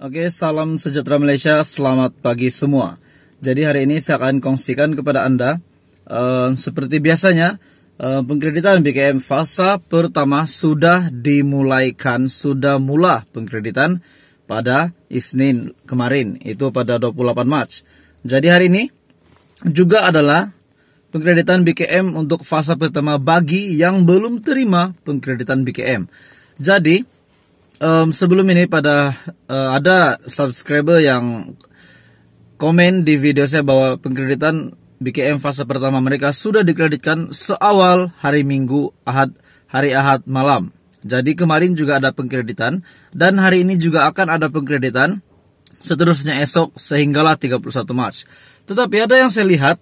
Oke, salam sejahtera Malaysia, selamat pagi semua. Jadi hari ini saya akan kongsikan kepada Anda, eh, seperti biasanya, eh, pengkreditan BKM fase pertama sudah dimulaikan, sudah mula pengkreditan pada Isnin kemarin, itu pada 28 Mac. Jadi hari ini juga adalah pengkreditan BKM untuk fase pertama bagi yang belum terima pengkreditan BKM. Jadi, um, sebelum ini pada uh, ada subscriber yang komen di video saya bahwa pengkreditan BKM fase pertama mereka sudah dikreditkan seawal hari Minggu Ahad hari Ahad malam. Jadi kemarin juga ada pengkreditan dan hari ini juga akan ada pengkreditan seterusnya esok sehinggalah 31 Mac. Tetapi ada yang saya lihat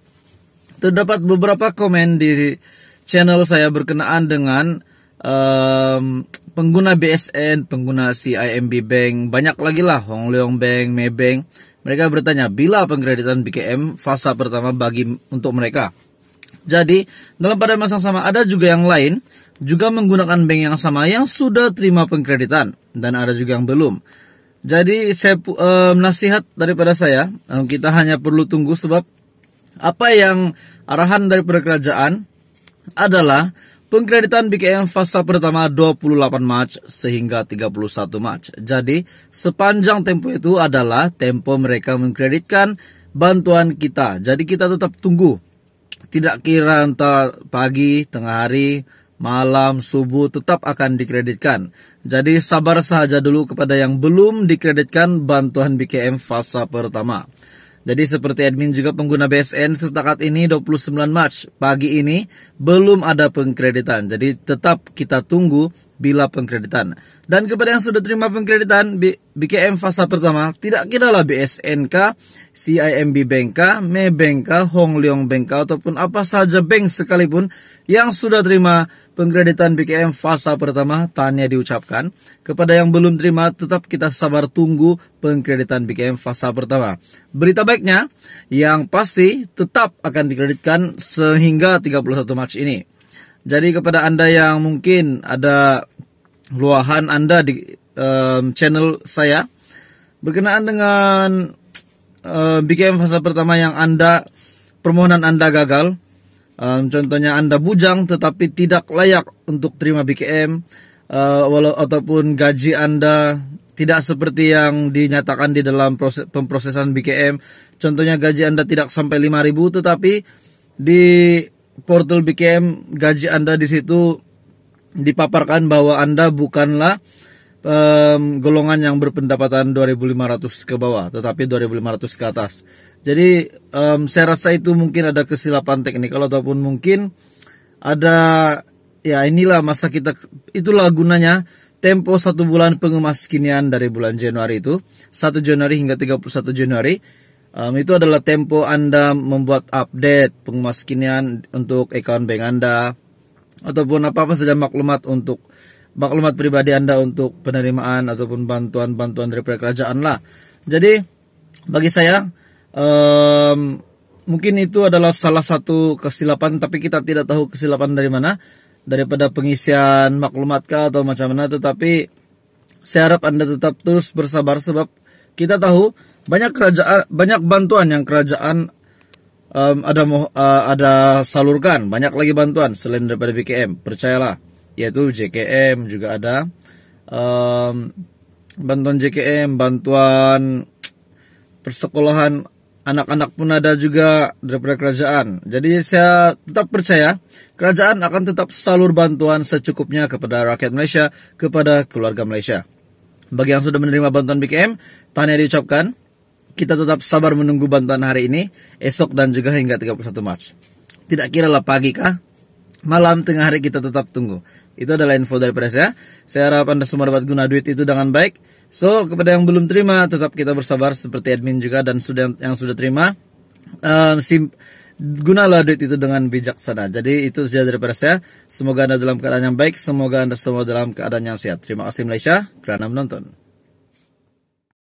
terdapat beberapa komen di channel saya berkenaan dengan um, pengguna BSN, pengguna CIMB Bank, banyak lagi lah Hong Leong Bank, Maybank. Mereka bertanya bila pengkreditan BKM fase pertama bagi untuk mereka. Jadi, dalam pada masa yang sama ada juga yang lain juga menggunakan bank yang sama yang sudah terima pengkreditan dan ada juga yang belum. Jadi saya um, nasihat daripada saya, kita hanya perlu tunggu sebab apa yang arahan dari kerajaan adalah Pengkreditan BKM fase pertama 28 Mac sehingga 31 Mac. Jadi, sepanjang tempo itu adalah tempo mereka mengkreditkan bantuan kita. Jadi kita tetap tunggu. Tidak kira entah pagi, tengah hari, malam, subuh tetap akan dikreditkan. Jadi sabar saja dulu kepada yang belum dikreditkan bantuan BKM fase pertama. Jadi seperti admin juga pengguna BSN setakat ini 29 MARCH pagi ini belum ada pengkreditan. Jadi tetap kita tunggu bila pengkreditan. Dan kepada yang sudah terima pengkreditan BKM fase pertama, tidak kira lah BSNK, CIMB Banka, Bank, Hong Leong Banka ataupun apa saja bank sekalipun yang sudah terima pengkreditan BKM fase pertama tanya diucapkan. Kepada yang belum terima tetap kita sabar tunggu pengkreditan BKM fase pertama. Berita baiknya yang pasti tetap akan dikreditkan sehingga 31 Mac ini. Jadi kepada Anda yang mungkin ada luahan Anda di um, channel saya berkenaan dengan um, BKM fase pertama yang Anda permohonan Anda gagal, um, contohnya Anda bujang tetapi tidak layak untuk terima BKM uh, eh, walau ataupun gaji Anda tidak seperti yang dinyatakan di dalam proses pemprosesan BKM. Contohnya gaji Anda tidak sampai 5000 tetapi di portal BKM gaji Anda di situ dipaparkan bahwa Anda bukanlah um, golongan yang berpendapatan 2.500 ke bawah, tetapi 2.500 ke atas. Jadi um, saya rasa itu mungkin ada kesilapan teknikal ataupun mungkin ada ya inilah masa kita itulah gunanya tempo satu bulan pengemaskinian dari bulan Januari itu 1 Januari hingga 31 Januari Um, itu adalah tempo Anda membuat update pengemaskinian untuk account bank Anda ataupun apa-apa saja maklumat untuk maklumat pribadi Anda untuk penerimaan ataupun bantuan-bantuan dari kerajaan lah. Jadi bagi saya um, mungkin itu adalah salah satu kesilapan tapi kita tidak tahu kesilapan dari mana daripada pengisian maklumat kah atau macam mana tetapi saya harap Anda tetap terus bersabar sebab kita tahu banyak kerajaan banyak bantuan yang kerajaan um, ada uh, ada salurkan, banyak lagi bantuan selain daripada BKM. Percayalah, yaitu JKM juga ada um, bantuan JKM, bantuan persekolahan anak-anak pun ada juga daripada kerajaan. Jadi saya tetap percaya kerajaan akan tetap salur bantuan secukupnya kepada rakyat Malaysia, kepada keluarga Malaysia. Bagi yang sudah menerima bantuan BKM, tanya diucapkan kita tetap sabar menunggu bantuan hari ini, esok dan juga hingga 31 Mac. Tidak kira lah pagi kah? Malam tengah hari kita tetap tunggu. Itu adalah info dari ya. Saya harap Anda semua dapat guna duit itu dengan baik. So, kepada yang belum terima, tetap kita bersabar seperti admin juga dan sudah yang sudah terima. Um, sim, gunalah duit itu dengan bijaksana. Jadi itu saja dari ya. Semoga Anda dalam keadaan yang baik, semoga Anda semua dalam keadaan yang sehat. Terima kasih Malaysia kerana menonton.